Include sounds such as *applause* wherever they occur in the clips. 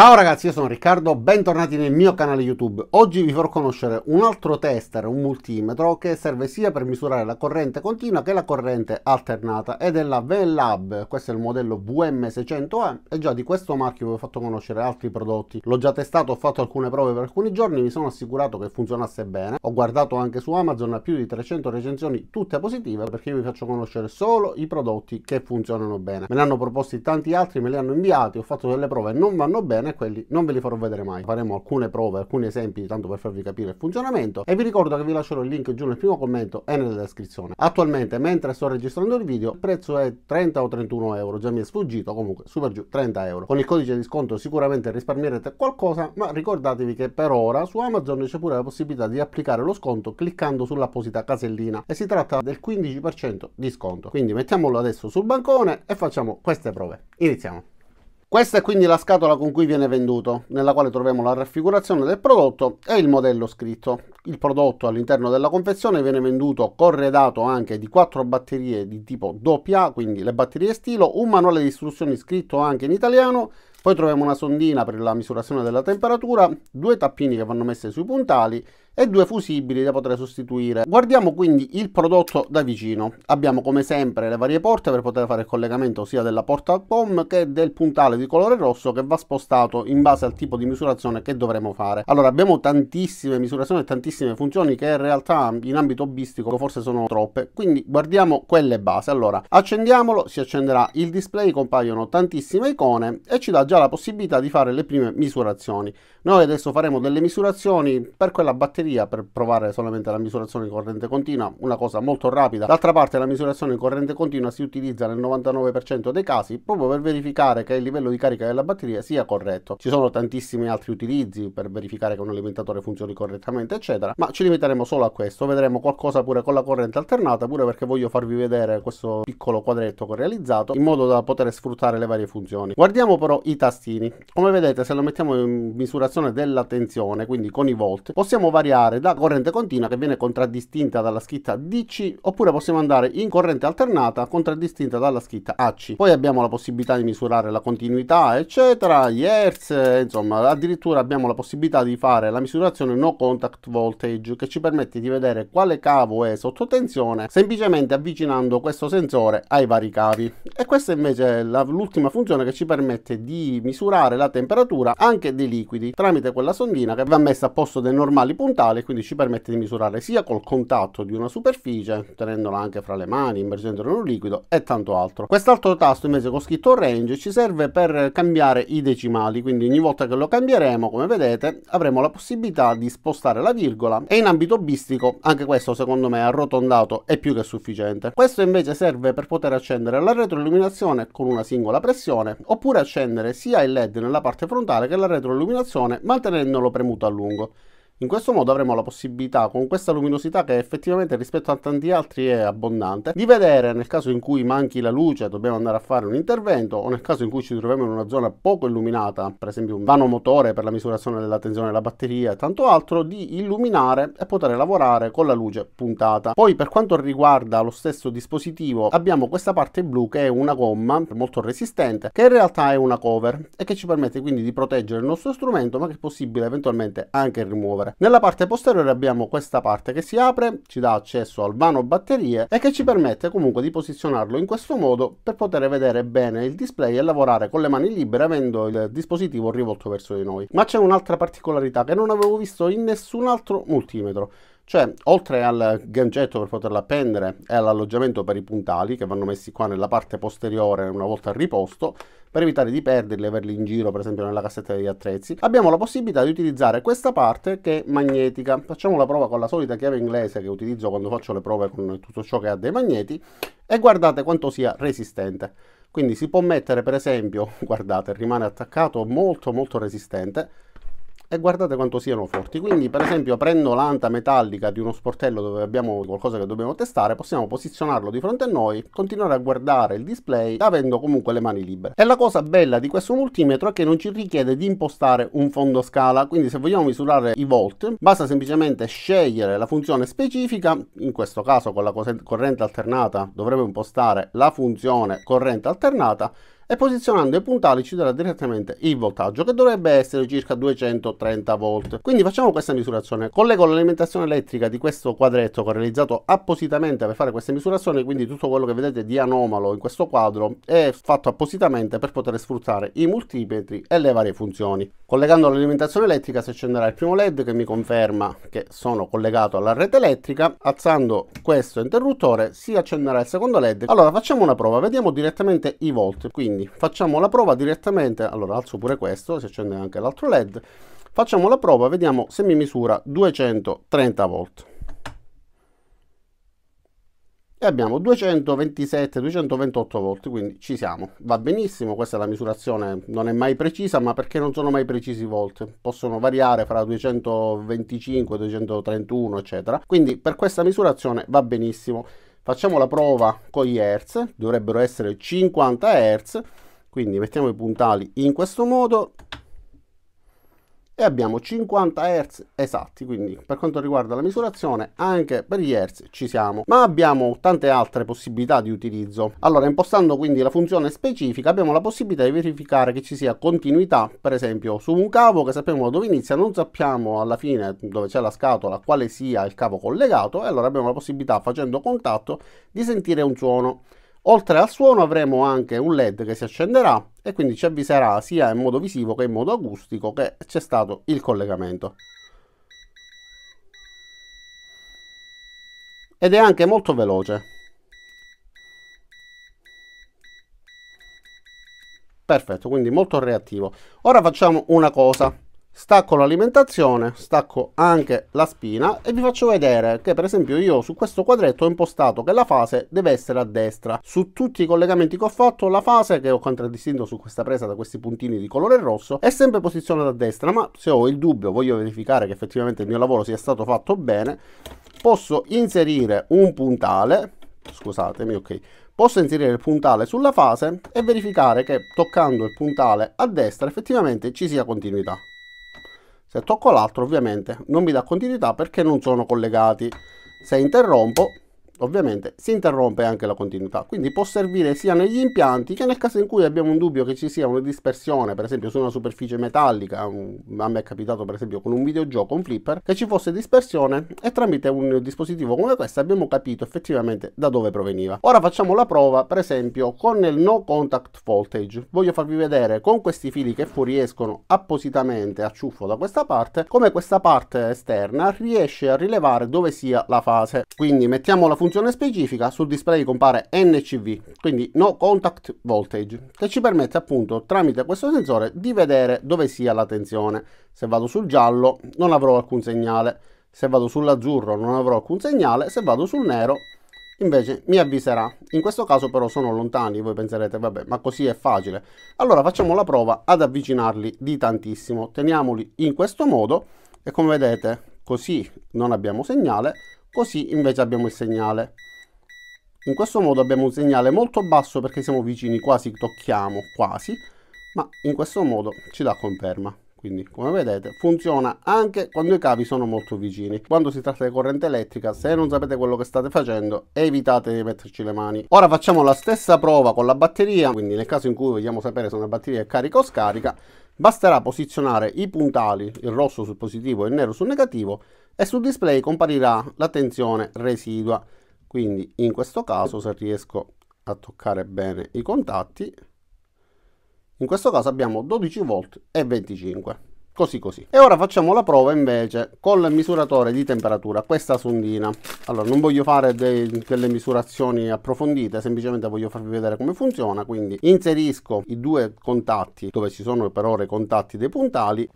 Ciao ragazzi, io sono Riccardo, bentornati nel mio canale YouTube. Oggi vi farò conoscere un altro tester, un multimetro, che serve sia per misurare la corrente continua che la corrente alternata ed è la VLAB, questo è il modello vm 600 a e già di questo marchio vi ho fatto conoscere altri prodotti. L'ho già testato, ho fatto alcune prove per alcuni giorni, mi sono assicurato che funzionasse bene. Ho guardato anche su Amazon a più di 300 recensioni, tutte positive, perché io vi faccio conoscere solo i prodotti che funzionano bene. Me ne hanno proposti tanti altri, me li hanno inviati, ho fatto delle prove, non vanno bene e quelli non ve li farò vedere mai. Faremo alcune prove, alcuni esempi tanto per farvi capire il funzionamento e vi ricordo che vi lascerò il link giù nel primo commento e nella descrizione. Attualmente mentre sto registrando il video il prezzo è 30 o 31 euro, già mi è sfuggito, comunque super giù 30 euro. Con il codice di sconto sicuramente risparmierete qualcosa ma ricordatevi che per ora su Amazon c'è pure la possibilità di applicare lo sconto cliccando sull'apposita casellina e si tratta del 15% di sconto. Quindi mettiamolo adesso sul bancone e facciamo queste prove. Iniziamo! Questa è quindi la scatola con cui viene venduto, nella quale troviamo la raffigurazione del prodotto e il modello scritto. Il prodotto all'interno della confezione viene venduto corredato anche di quattro batterie di tipo AA, quindi le batterie stilo, un manuale di istruzioni scritto anche in italiano, poi troviamo una sondina per la misurazione della temperatura, due tappini che vanno messi sui puntali e due fusibili da poter sostituire. Guardiamo quindi il prodotto da vicino. Abbiamo come sempre le varie porte per poter fare il collegamento sia della porta POM che del puntale di colore rosso che va spostato in base al tipo di misurazione che dovremo fare. Allora abbiamo tantissime misurazioni e tantissime funzioni che in realtà in ambito hobbistico forse sono troppe, quindi guardiamo quelle base. Allora accendiamolo, si accenderà il display, compaiono tantissime icone e ci dà già la possibilità di fare le prime misurazioni. Noi adesso faremo delle misurazioni per quella batteria batteria per provare solamente la misurazione di corrente continua, una cosa molto rapida. D'altra parte la misurazione di corrente continua si utilizza nel 99% dei casi proprio per verificare che il livello di carica della batteria sia corretto. Ci sono tantissimi altri utilizzi per verificare che un alimentatore funzioni correttamente, eccetera, ma ci limiteremo solo a questo. Vedremo qualcosa pure con la corrente alternata, pure perché voglio farvi vedere questo piccolo quadretto che ho realizzato in modo da poter sfruttare le varie funzioni. Guardiamo però i tastini. Come vedete, se lo mettiamo in misurazione della tensione, quindi con i volt, possiamo variare creare la corrente continua che viene contraddistinta dalla scritta DC oppure possiamo andare in corrente alternata contraddistinta dalla scritta AC. Poi abbiamo la possibilità di misurare la continuità eccetera, gli hertz, insomma addirittura abbiamo la possibilità di fare la misurazione no contact voltage che ci permette di vedere quale cavo è sotto tensione semplicemente avvicinando questo sensore ai vari cavi. E questa invece è l'ultima funzione che ci permette di misurare la temperatura anche dei liquidi tramite quella sondina che va messa a posto dei normali puntati digitale, quindi ci permette di misurare sia col contatto di una superficie, tenendola anche fra le mani, immergendola in un liquido e tanto altro. Quest'altro tasto invece con scritto range ci serve per cambiare i decimali, quindi ogni volta che lo cambieremo, come vedete, avremo la possibilità di spostare la virgola e in ambito bistico, anche questo secondo me arrotondato è più che sufficiente. Questo invece serve per poter accendere la retroilluminazione con una singola pressione, oppure accendere sia il led nella parte frontale che la retroilluminazione mantenendolo premuto a lungo. In questo modo avremo la possibilità, con questa luminosità che effettivamente rispetto a tanti altri è abbondante, di vedere nel caso in cui manchi la luce e dobbiamo andare a fare un intervento o nel caso in cui ci troviamo in una zona poco illuminata, per esempio un vano motore per la misurazione della tensione della batteria e tanto altro, di illuminare e poter lavorare con la luce puntata. Poi per quanto riguarda lo stesso dispositivo abbiamo questa parte blu che è una gomma molto resistente che in realtà è una cover e che ci permette quindi di proteggere il nostro strumento ma che è possibile eventualmente anche rimuovere posteriore. Nella parte posteriore abbiamo questa parte che si apre, ci dà accesso al vano batterie e che ci permette comunque di posizionarlo in questo modo per poter vedere bene il display e lavorare con le mani libere avendo il dispositivo rivolto verso di noi. Ma c'è un'altra particolarità che non avevo visto in nessun altro multimetro cioè, oltre al gancetto per poterla appendere e all'alloggiamento per i puntali, che vanno messi qua nella parte posteriore una volta al riposto, per evitare di perderli e averli in giro, per esempio nella cassetta degli attrezzi, abbiamo la possibilità di utilizzare questa parte che è magnetica. Facciamo la prova con la solita chiave inglese che utilizzo quando faccio le prove con tutto ciò che ha dei magneti e guardate quanto sia resistente. Quindi si può mettere per esempio, *laughs* guardate, rimane attaccato molto molto resistente, e guardate quanto siano forti. Quindi per esempio prendo l'anta metallica di uno sportello dove abbiamo qualcosa che dobbiamo testare, possiamo posizionarlo di fronte a noi, continuare a guardare il display avendo comunque le mani libere. E la cosa bella di questo multimetro è che non ci richiede di impostare un fondo scala, quindi se vogliamo misurare i volt basta semplicemente scegliere la funzione specifica, in questo caso con la corrente alternata dovremmo impostare la funzione corrente alternata e posizionando i puntali ci darà direttamente il voltaggio che dovrebbe essere circa 230 volt. Quindi facciamo questa misurazione. Collego l'alimentazione elettrica di questo quadretto che ho realizzato appositamente per fare queste misurazioni, quindi tutto quello che vedete di anomalo in questo quadro è fatto appositamente per poter sfruttare i multimetri e le varie funzioni. Collegando l'alimentazione elettrica si accenderà il primo LED che mi conferma che sono collegato alla rete elettrica. Alzando questo interruttore si accenderà il secondo LED. Allora facciamo una prova, vediamo direttamente i volt. Quindi quindi facciamo la prova direttamente, allora alzo pure questo, si accende anche l'altro led, facciamo la prova, vediamo se mi misura 230 volt. E abbiamo 227-228 volt, quindi ci siamo, va benissimo, questa è la misurazione, non è mai precisa, ma perché non sono mai precisi i volt, possono variare fra 225, 231, eccetera, quindi per questa misurazione va benissimo. Facciamo la prova con gli Hertz, dovrebbero essere 50 Hertz, quindi mettiamo i puntali in questo modo e abbiamo 50 Hz esatti, quindi per quanto riguarda la misurazione anche per gli Hz ci siamo, ma abbiamo tante altre possibilità di utilizzo. Allora impostando quindi la funzione specifica abbiamo la possibilità di verificare che ci sia continuità, per esempio su un cavo che sappiamo dove inizia, non sappiamo alla fine dove c'è la scatola quale sia il cavo collegato e allora abbiamo la possibilità facendo contatto di sentire un suono. Oltre al suono avremo anche un LED che si accenderà e quindi ci avviserà sia in modo visivo che in modo acustico che c'è stato il collegamento. Ed è anche molto veloce. Perfetto, quindi molto reattivo. Ora facciamo una cosa stacco l'alimentazione, stacco anche la spina e vi faccio vedere che per esempio io su questo quadretto ho impostato che la fase deve essere a destra. Su tutti i collegamenti che ho fatto la fase che ho contraddistinto su questa presa da questi puntini di colore rosso è sempre posizionata a destra ma se ho il dubbio, voglio verificare che effettivamente il mio lavoro sia stato fatto bene, posso inserire un puntale, scusatemi ok, posso inserire il puntale sulla fase e verificare che toccando il puntale a destra effettivamente ci sia continuità. Se tocco l'altro ovviamente non mi dà continuità perché non sono collegati. Se interrompo ovviamente si interrompe anche la continuità. Quindi può servire sia negli impianti che nel caso in cui abbiamo un dubbio che ci sia una dispersione, per esempio su una superficie metallica, a me è capitato per esempio con un videogioco, un flipper, che ci fosse dispersione e tramite un dispositivo come questo abbiamo capito effettivamente da dove proveniva. Ora facciamo la prova per esempio con il no contact voltage. Voglio farvi vedere con questi fili che fuoriescono appositamente a ciuffo da questa parte, come questa parte esterna riesce a rilevare dove sia la fase. Quindi mettiamo la funzione funzione specifica sul display compare NCV, quindi No Contact Voltage, che ci permette appunto tramite questo sensore di vedere dove sia la tensione. Se vado sul giallo non avrò alcun segnale, se vado sull'azzurro non avrò alcun segnale, se vado sul nero invece mi avviserà. In questo caso però sono lontani, voi penserete vabbè ma così è facile. Allora facciamo la prova ad avvicinarli di tantissimo, teniamoli in questo modo e come vedete così non abbiamo segnale Così invece abbiamo il segnale. In questo modo abbiamo un segnale molto basso perché siamo vicini, quasi tocchiamo, quasi, ma in questo modo ci dà conferma. Quindi, come vedete, funziona anche quando i cavi sono molto vicini. Quando si tratta di corrente elettrica, se non sapete quello che state facendo, evitate di metterci le mani. Ora facciamo la stessa prova con la batteria, quindi nel caso in cui vogliamo sapere se una batteria è carica o scarica, basterà posizionare i puntali, il rosso sul positivo e il nero sul negativo, e sul display comparirà la tensione residua. Quindi in questo caso se riesco a toccare bene i contatti, in questo caso abbiamo 12 volt e 25 così così e ora facciamo la prova invece col misuratore di temperatura questa sondina allora non voglio fare dei, delle misurazioni approfondite semplicemente voglio farvi vedere come funziona quindi inserisco i due contatti dove ci sono per ora i contatti dei puntali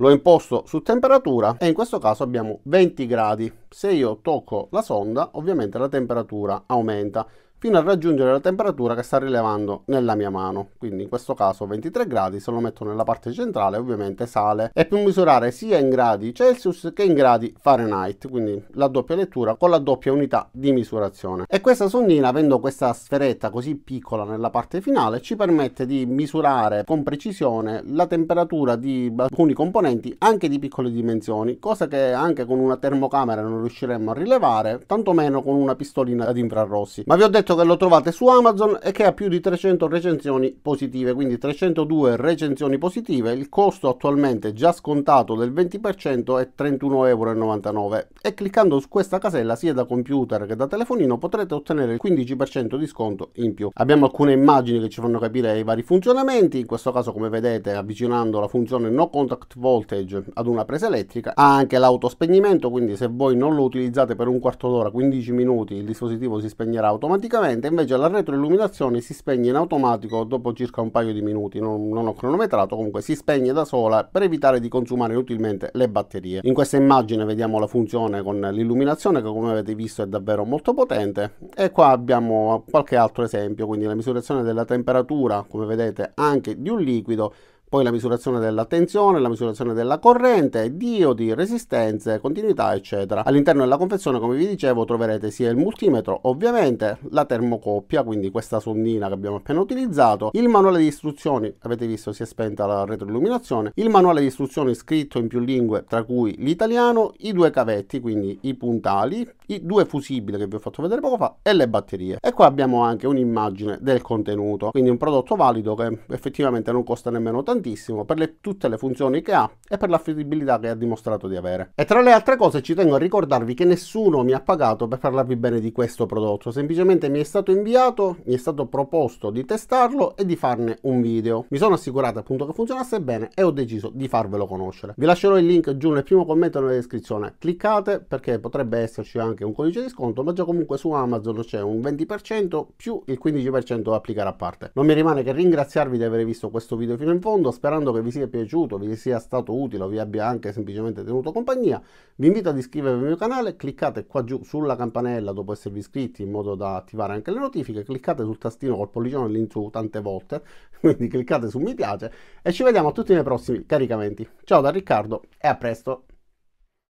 L'ho imposto su temperatura e in questo caso abbiamo 20 gradi. Se io tocco la sonda, ovviamente la temperatura aumenta fino a raggiungere la temperatura che sta rilevando nella mia mano quindi in questo caso 23 gradi se lo metto nella parte centrale ovviamente sale e può misurare sia in gradi Celsius che in gradi Fahrenheit quindi la doppia lettura con la doppia unità di misurazione e questa sondina avendo questa sferetta così piccola nella parte finale ci permette di misurare con precisione la temperatura di alcuni componenti anche di piccole dimensioni cosa che anche con una termocamera non riusciremmo a rilevare tantomeno con una pistolina ad infrarossi ma vi ho detto pezzo che lo trovate su Amazon e che ha più di 300 recensioni positive, quindi 302 recensioni positive, il costo attualmente già scontato del 20% è 31,99 euro e cliccando su questa casella sia da computer che da telefonino potrete ottenere il 15% di sconto in più. Abbiamo alcune immagini che ci fanno capire i vari funzionamenti, in questo caso come vedete avvicinando la funzione no contact voltage ad una presa elettrica, ha anche l'autospegnimento, quindi se voi non lo utilizzate per un quarto d'ora, 15 minuti, il dispositivo si spegnerà automaticamente solitamente invece la retroilluminazione si spegne in automatico dopo circa un paio di minuti, non, non ho cronometrato, comunque si spegne da sola per evitare di consumare inutilmente le batterie. In questa immagine vediamo la funzione con l'illuminazione che come avete visto è davvero molto potente e qua abbiamo qualche altro esempio, quindi la misurazione della temperatura come vedete anche di un liquido poi la misurazione della tensione, la misurazione della corrente, diodi, resistenze, continuità, eccetera. All'interno della confezione, come vi dicevo, troverete sia il multimetro, ovviamente, la termocoppia, quindi questa sondina che abbiamo appena utilizzato, il manuale di istruzioni, avete visto si è spenta la retroilluminazione, il manuale di istruzioni scritto in più lingue, tra cui l'italiano, i due cavetti, quindi i puntali, i due fusibili che vi ho fatto vedere poco fa e le batterie. E qua abbiamo anche un'immagine del contenuto, quindi un prodotto valido che effettivamente non costa nemmeno tanto importantissimo per le, tutte le funzioni che ha e per l'affidabilità che ha dimostrato di avere. E tra le altre cose ci tengo a ricordarvi che nessuno mi ha pagato per parlarvi bene di questo prodotto, semplicemente mi è stato inviato, mi è stato proposto di testarlo e di farne un video. Mi sono assicurato appunto che funzionasse bene e ho deciso di farvelo conoscere. Vi lascerò il link giù nel primo commento nella descrizione, cliccate perché potrebbe esserci anche un codice di sconto, ma già comunque su Amazon c'è un 20% più il 15% da applicare a parte. Non mi rimane che ringraziarvi di aver visto questo video fino in fondo, mondo, sperando che vi sia piaciuto, vi sia stato utile o vi abbia anche semplicemente tenuto compagnia. Vi invito ad iscrivervi al mio canale, cliccate qua giù sulla campanella dopo esservi iscritti in modo da attivare anche le notifiche, cliccate sul tastino col pollice su tante volte, *laughs* quindi cliccate su mi piace e ci vediamo a tutti nei prossimi caricamenti. Ciao da Riccardo e a presto!